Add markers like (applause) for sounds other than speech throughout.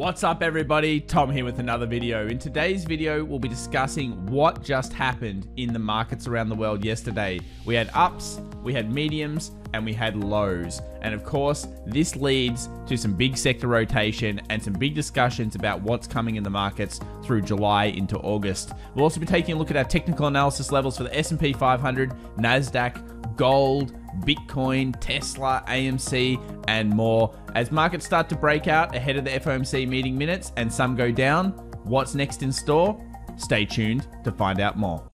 What's up everybody, Tom here with another video. In today's video, we'll be discussing what just happened in the markets around the world yesterday. We had ups, we had mediums, and we had lows. And of course, this leads to some big sector rotation and some big discussions about what's coming in the markets through July into August. We'll also be taking a look at our technical analysis levels for the S&P 500, Nasdaq, gold, Bitcoin, Tesla, AMC, and more. As markets start to break out ahead of the FOMC meeting minutes and some go down, what's next in store? Stay tuned to find out more.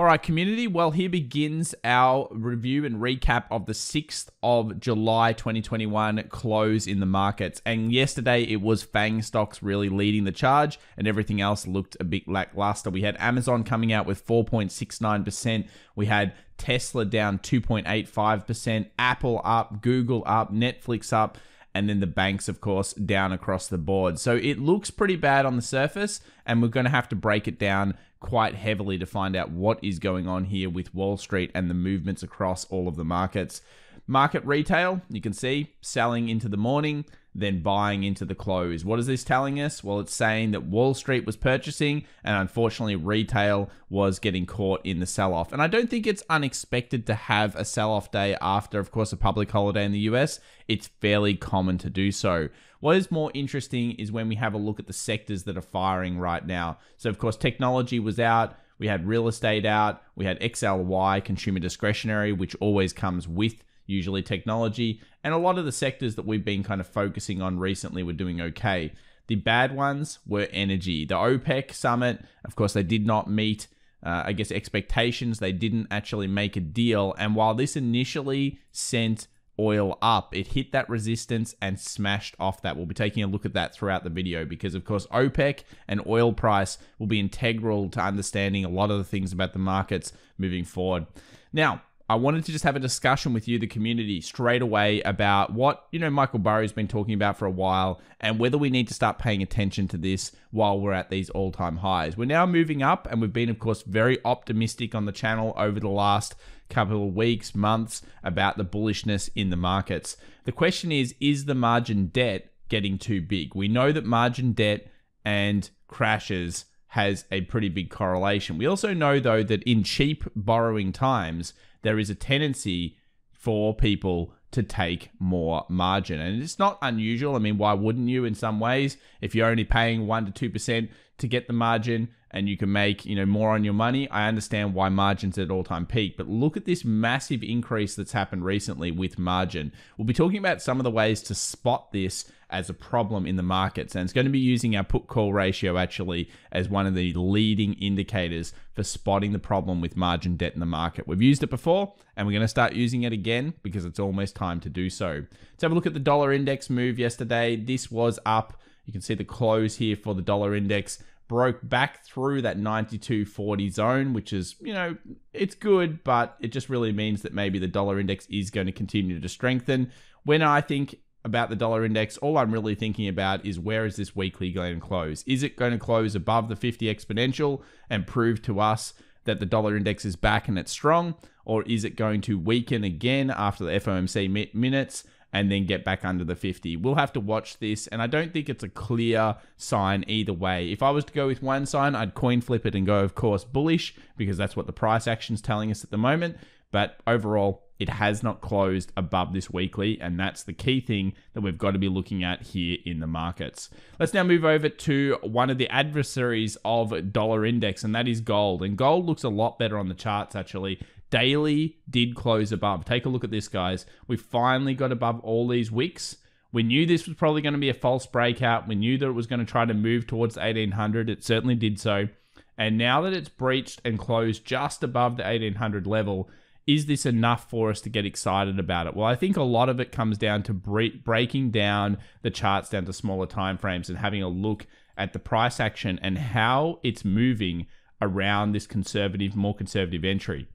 All right, community. Well, here begins our review and recap of the 6th of July 2021 close in the markets. And yesterday it was FANG stocks really leading the charge, and everything else looked a bit lackluster. We had Amazon coming out with 4.69%. We had Tesla down 2.85%, Apple up, Google up, Netflix up, and then the banks, of course, down across the board. So it looks pretty bad on the surface, and we're going to have to break it down quite heavily to find out what is going on here with Wall Street and the movements across all of the markets. Market retail, you can see, selling into the morning, than buying into the close. What is this telling us? Well, it's saying that Wall Street was purchasing and unfortunately retail was getting caught in the sell off. And I don't think it's unexpected to have a sell off day after, of course, a public holiday in the US. It's fairly common to do so. What is more interesting is when we have a look at the sectors that are firing right now. So, of course, technology was out. We had real estate out. We had XLY, consumer discretionary, which always comes with usually technology. And a lot of the sectors that we've been kind of focusing on recently were doing okay. The bad ones were energy. The OPEC summit, of course, they did not meet, uh, I guess, expectations. They didn't actually make a deal. And while this initially sent oil up, it hit that resistance and smashed off that. We'll be taking a look at that throughout the video because, of course, OPEC and oil price will be integral to understanding a lot of the things about the markets moving forward. Now, I wanted to just have a discussion with you, the community, straight away about what, you know, Michael Burry's been talking about for a while and whether we need to start paying attention to this while we're at these all time highs. We're now moving up and we've been, of course, very optimistic on the channel over the last couple of weeks, months about the bullishness in the markets. The question is is the margin debt getting too big? We know that margin debt and crashes has a pretty big correlation. We also know, though, that in cheap borrowing times, there is a tendency for people to take more margin. And it's not unusual. I mean, why wouldn't you in some ways? If you're only paying 1% to 2%, to get the margin and you can make you know more on your money i understand why margins at all time peak but look at this massive increase that's happened recently with margin we'll be talking about some of the ways to spot this as a problem in the markets and it's going to be using our put call ratio actually as one of the leading indicators for spotting the problem with margin debt in the market we've used it before and we're going to start using it again because it's almost time to do so let's have a look at the dollar index move yesterday this was up you can see the close here for the dollar index broke back through that 92.40 zone, which is, you know, it's good, but it just really means that maybe the dollar index is going to continue to strengthen. When I think about the dollar index, all I'm really thinking about is where is this weekly going to close? Is it going to close above the 50 exponential and prove to us that the dollar index is back and it's strong? Or is it going to weaken again after the FOMC minutes? and then get back under the 50. We'll have to watch this, and I don't think it's a clear sign either way. If I was to go with one sign, I'd coin flip it and go, of course, bullish, because that's what the price action is telling us at the moment. But overall, it has not closed above this weekly, and that's the key thing that we've got to be looking at here in the markets. Let's now move over to one of the adversaries of dollar index, and that is gold. And gold looks a lot better on the charts actually Daily did close above. Take a look at this, guys. We finally got above all these wicks. We knew this was probably going to be a false breakout. We knew that it was going to try to move towards 1800. It certainly did so. And now that it's breached and closed just above the 1800 level, is this enough for us to get excited about it? Well, I think a lot of it comes down to breaking down the charts down to smaller time frames and having a look at the price action and how it's moving around this conservative, more conservative entry.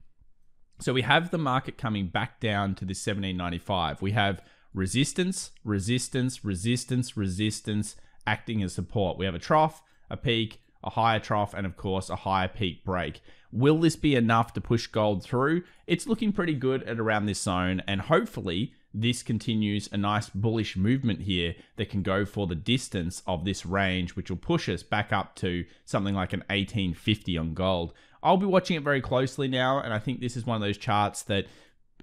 So we have the market coming back down to this 1795. We have resistance, resistance, resistance, resistance acting as support. We have a trough, a peak, a higher trough, and of course, a higher peak break. Will this be enough to push gold through? It's looking pretty good at around this zone, and hopefully, this continues a nice bullish movement here that can go for the distance of this range, which will push us back up to something like an 1850 on gold. I'll be watching it very closely now, and I think this is one of those charts that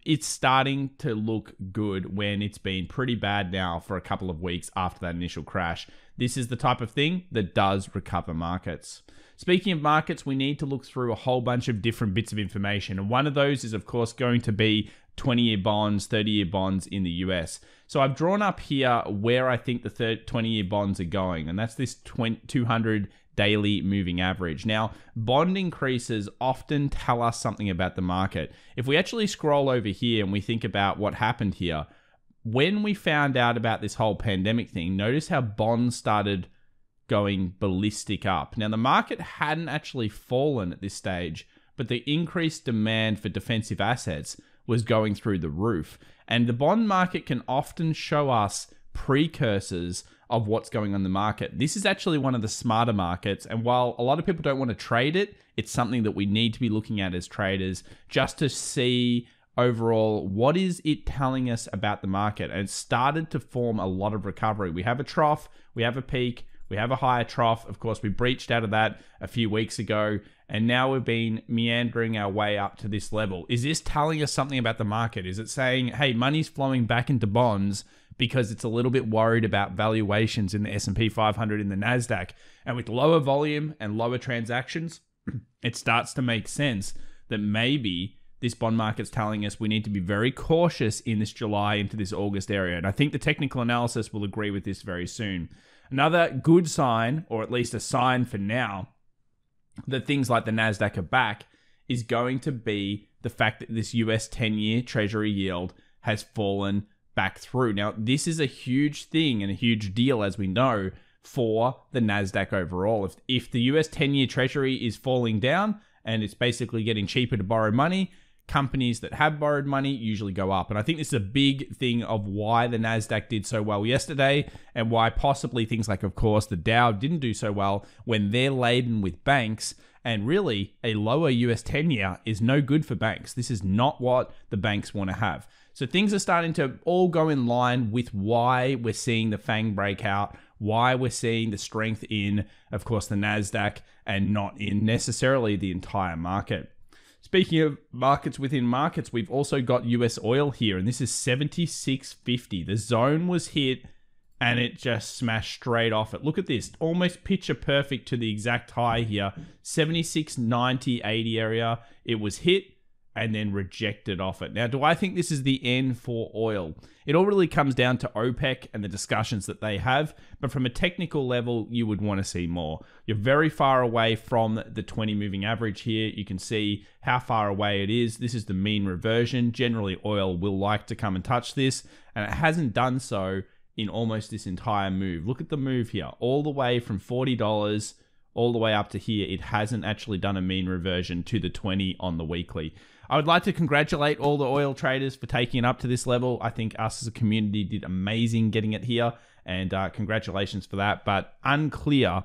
it's starting to look good when it's been pretty bad now for a couple of weeks after that initial crash. This is the type of thing that does recover markets. Speaking of markets, we need to look through a whole bunch of different bits of information. And one of those is, of course, going to be 20 year bonds, 30 year bonds in the US. So I've drawn up here where I think the 20 year bonds are going, and that's this 200 daily moving average. Now, bond increases often tell us something about the market. If we actually scroll over here and we think about what happened here, when we found out about this whole pandemic thing, notice how bonds started going ballistic up. Now, the market hadn't actually fallen at this stage, but the increased demand for defensive assets was going through the roof. And the bond market can often show us precursors of what's going on in the market. This is actually one of the smarter markets. And while a lot of people don't want to trade it, it's something that we need to be looking at as traders just to see overall what is it telling us about the market. And started to form a lot of recovery. We have a trough, we have a peak, we have a higher trough. Of course, we breached out of that a few weeks ago. And now we've been meandering our way up to this level. Is this telling us something about the market? Is it saying, hey, money's flowing back into bonds? because it's a little bit worried about valuations in the S&P 500 in the Nasdaq. And with lower volume and lower transactions, (clears throat) it starts to make sense that maybe this bond market's telling us we need to be very cautious in this July into this August area. And I think the technical analysis will agree with this very soon. Another good sign, or at least a sign for now, that things like the NASDAQ are back is going to be the fact that this US 10 year Treasury yield has fallen back through. Now, this is a huge thing and a huge deal, as we know, for the NASDAQ overall. If, if the US 10 year treasury is falling down and it's basically getting cheaper to borrow money, companies that have borrowed money usually go up. And I think this is a big thing of why the NASDAQ did so well yesterday and why possibly things like, of course, the Dow didn't do so well when they're laden with banks. And really, a lower US 10 year is no good for banks. This is not what the banks want to have. So things are starting to all go in line with why we're seeing the FANG breakout, why we're seeing the strength in, of course, the NASDAQ and not in necessarily the entire market. Speaking of markets within markets, we've also got US oil here, and this is 76.50. The zone was hit and it just smashed straight off it. Look at this, almost picture perfect to the exact high here 76.90 area. It was hit, and then rejected off it. Now, do I think this is the end for oil? It all really comes down to OPEC and the discussions that they have, but from a technical level, you would want to see more. You're very far away from the 20 moving average here. You can see how far away it is. This is the mean reversion. Generally, oil will like to come and touch this, and it hasn't done so in almost this entire move. Look at the move here, all the way from $40 all the way up to here, it hasn't actually done a mean reversion to the 20 on the weekly. I would like to congratulate all the oil traders for taking it up to this level. I think us as a community did amazing getting it here, and uh, congratulations for that. But unclear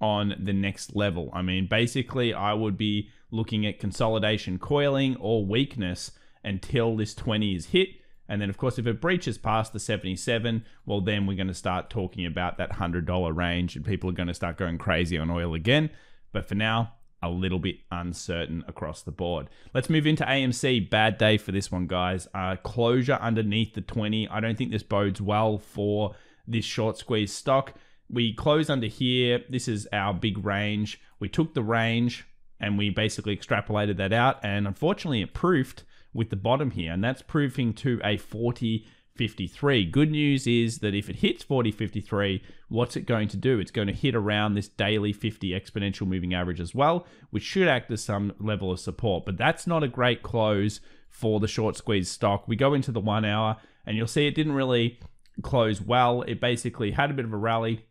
on the next level. I mean, basically, I would be looking at consolidation, coiling, or weakness until this 20 is hit. And then, of course, if it breaches past the 77, well, then we're going to start talking about that $100 range and people are going to start going crazy on oil again. But for now, a little bit uncertain across the board. Let's move into AMC. Bad day for this one, guys. Uh, closure underneath the 20. I don't think this bodes well for this short squeeze stock. We close under here. This is our big range. We took the range and we basically extrapolated that out. And unfortunately, it proofed with the bottom here. And that's proving to a 40 53. Good news is that if it hits 4053, what's it going to do? It's going to hit around this daily 50 exponential moving average as well, which should act as some level of support. But that's not a great close for the short squeeze stock. We go into the one hour and you'll see it didn't really close well. It basically had a bit of a rally,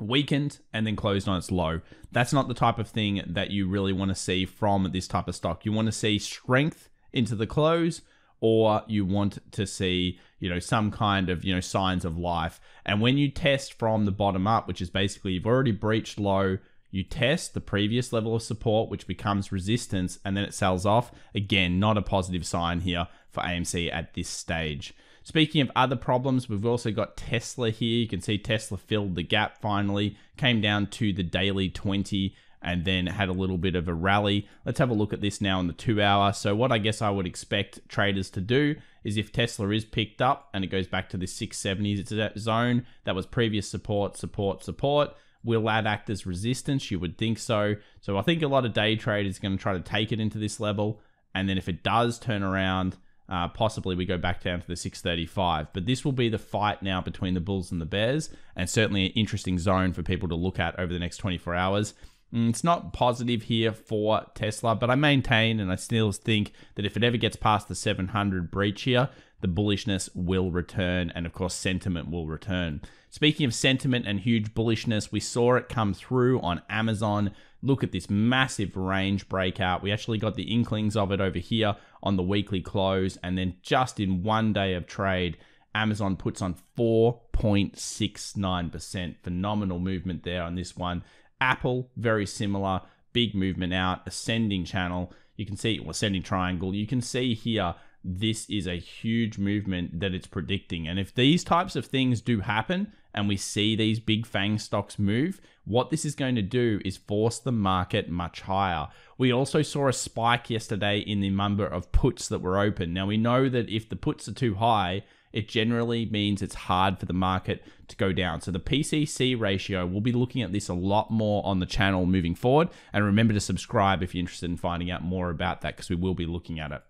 weakened and then closed on its low. That's not the type of thing that you really want to see from this type of stock. You want to see strength into the close or you want to see you know some kind of you know signs of life and when you test from the bottom up which is basically you've already breached low you test the previous level of support which becomes resistance and then it sells off again not a positive sign here for AMC at this stage Speaking of other problems, we've also got Tesla here. You can see Tesla filled the gap finally, came down to the daily 20 and then had a little bit of a rally. Let's have a look at this now in the two hour. So what I guess I would expect traders to do is if Tesla is picked up and it goes back to the 670s, it's zone that was previous support, support, support. Will that act as resistance? You would think so. So I think a lot of day traders are going to try to take it into this level. And then if it does turn around, uh, possibly we go back down to the 635. But this will be the fight now between the Bulls and the Bears, and certainly an interesting zone for people to look at over the next 24 hours. Mm, it's not positive here for Tesla, but I maintain and I still think that if it ever gets past the 700 breach here, the bullishness will return and of course sentiment will return. Speaking of sentiment and huge bullishness, we saw it come through on Amazon. Look at this massive range breakout. We actually got the inklings of it over here on the weekly close and then just in one day of trade, Amazon puts on 4.69%. Phenomenal movement there on this one. Apple, very similar, big movement out, ascending channel. You can see, well, ascending triangle. You can see here, this is a huge movement that it's predicting. And if these types of things do happen and we see these big FANG stocks move, what this is going to do is force the market much higher. We also saw a spike yesterday in the number of puts that were open. Now, we know that if the puts are too high, it generally means it's hard for the market to go down. So the PCC ratio, we'll be looking at this a lot more on the channel moving forward. And remember to subscribe if you're interested in finding out more about that because we will be looking at it.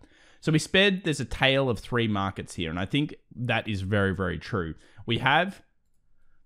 So we sped, there's a tale of three markets here. And I think that is very, very true. We have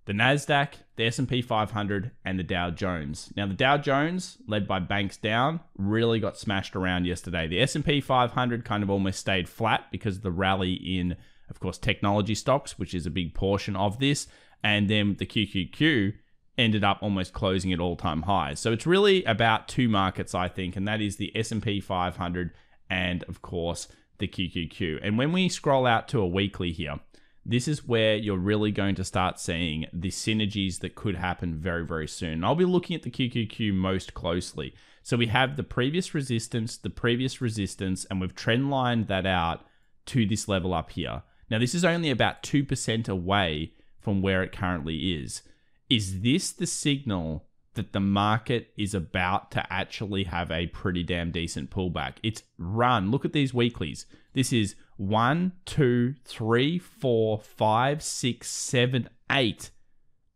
the Nasdaq, the S&P 500, and the Dow Jones. Now the Dow Jones, led by banks down, really got smashed around yesterday. The S&P 500 kind of almost stayed flat because of the rally in of course, technology stocks, which is a big portion of this. And then the QQQ ended up almost closing at all-time highs. So it's really about two markets, I think, and that is the S&P 500 and, of course, the QQQ. And when we scroll out to a weekly here, this is where you're really going to start seeing the synergies that could happen very, very soon. And I'll be looking at the QQQ most closely. So we have the previous resistance, the previous resistance, and we've trendlined that out to this level up here. Now, this is only about 2% away from where it currently is. Is this the signal that the market is about to actually have a pretty damn decent pullback? It's run. Look at these weeklies. This is one, two, three, four, five, six, seven, eight,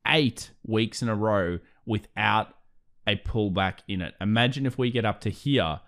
eight weeks in a row without a pullback in it. Imagine if we get up to here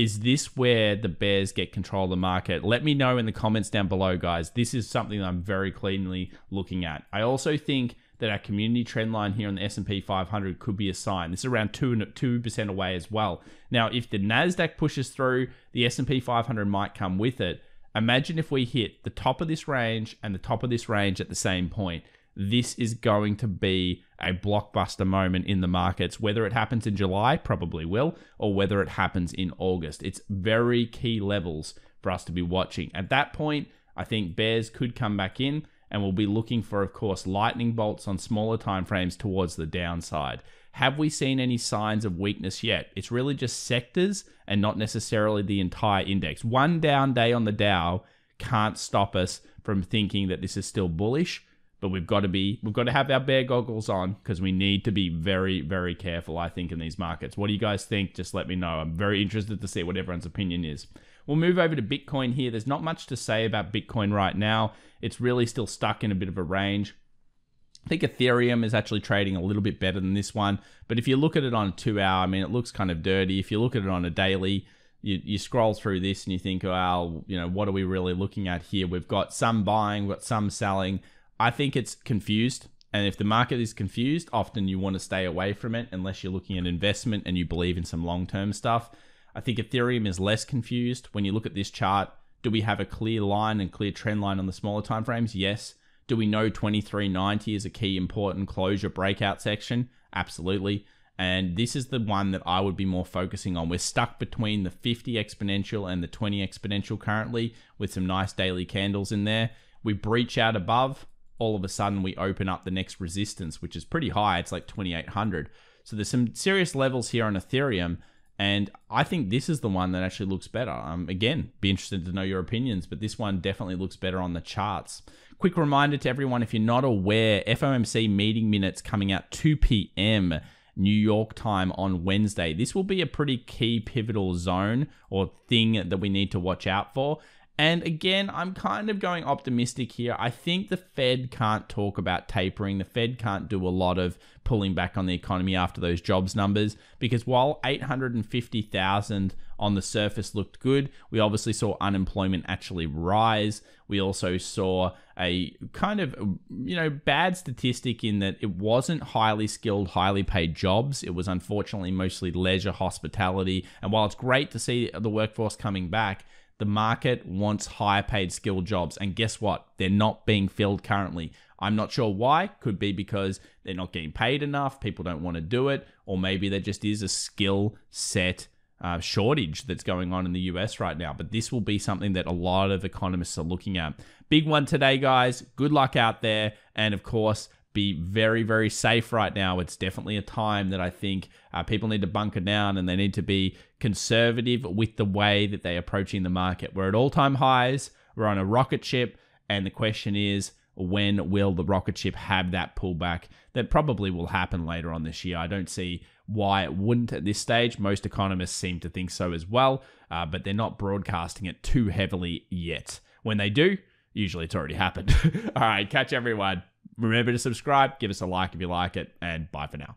is this where the Bears get control of the market? Let me know in the comments down below, guys. This is something I'm very keenly looking at. I also think that our community trend line here on the S&P 500 could be a sign. This is around 2 2% away as well. Now, if the Nasdaq pushes through, the S&P 500 might come with it. Imagine if we hit the top of this range and the top of this range at the same point this is going to be a blockbuster moment in the markets. Whether it happens in July, probably will, or whether it happens in August. It's very key levels for us to be watching. At that point, I think bears could come back in and we'll be looking for, of course, lightning bolts on smaller timeframes towards the downside. Have we seen any signs of weakness yet? It's really just sectors and not necessarily the entire index. One down day on the Dow can't stop us from thinking that this is still bullish but we've got to be we've got to have our bear goggles on because we need to be very very careful i think in these markets what do you guys think just let me know i'm very interested to see what everyone's opinion is we'll move over to bitcoin here there's not much to say about bitcoin right now it's really still stuck in a bit of a range I think Ethereum is actually trading a little bit better than this one, but if you look at it on a two hour, I mean, it looks kind of dirty. If you look at it on a daily, you, you scroll through this and you think, well, you know, what are we really looking at here? We've got some buying, we've got some selling, I think it's confused. And if the market is confused, often you want to stay away from it unless you're looking at investment and you believe in some long term stuff. I think Ethereum is less confused. When you look at this chart, do we have a clear line and clear trend line on the smaller time frames? Yes. Do we know 2390 is a key important closure breakout section? Absolutely. And this is the one that I would be more focusing on. We're stuck between the 50 exponential and the 20 exponential currently with some nice daily candles in there. We breach out above, all of a sudden we open up the next resistance, which is pretty high. It's like 2800. So there's some serious levels here on Ethereum. And I think this is the one that actually looks better. Um, again, be interested to know your opinions, but this one definitely looks better on the charts. Quick reminder to everyone if you're not aware, FOMC meeting minutes coming out 2 p.m. New York time on Wednesday. This will be a pretty key pivotal zone or thing that we need to watch out for. And again, I'm kind of going optimistic here. I think the Fed can't talk about tapering. The Fed can't do a lot of pulling back on the economy after those jobs numbers because while 850,000 on the surface looked good, we obviously saw unemployment actually rise. We also saw a kind of, you know, bad statistic in that it wasn't highly skilled, highly paid jobs. It was unfortunately mostly leisure, hospitality. And while it's great to see the workforce coming back, the market wants higher paid skilled jobs. And guess what? They're not being filled currently. I'm not sure why. Could be because they're not getting paid enough. People don't want to do it. Or maybe there just is a skill set uh, shortage that's going on in the US right now. But this will be something that a lot of economists are looking at. Big one today, guys. Good luck out there. And of course, be very, very safe right now. It's definitely a time that I think uh, people need to bunker down and they need to be conservative with the way that they're approaching the market. We're at all time highs, we're on a rocket ship, and the question is, when will the rocket ship have that pullback that probably will happen later on this year? I don't see why it wouldn't at this stage. Most economists seem to think so as well, uh, but they're not broadcasting it too heavily yet. When they do, usually it's already happened. (laughs) all right, catch everyone. Remember to subscribe, give us a like if you like it, and bye for now.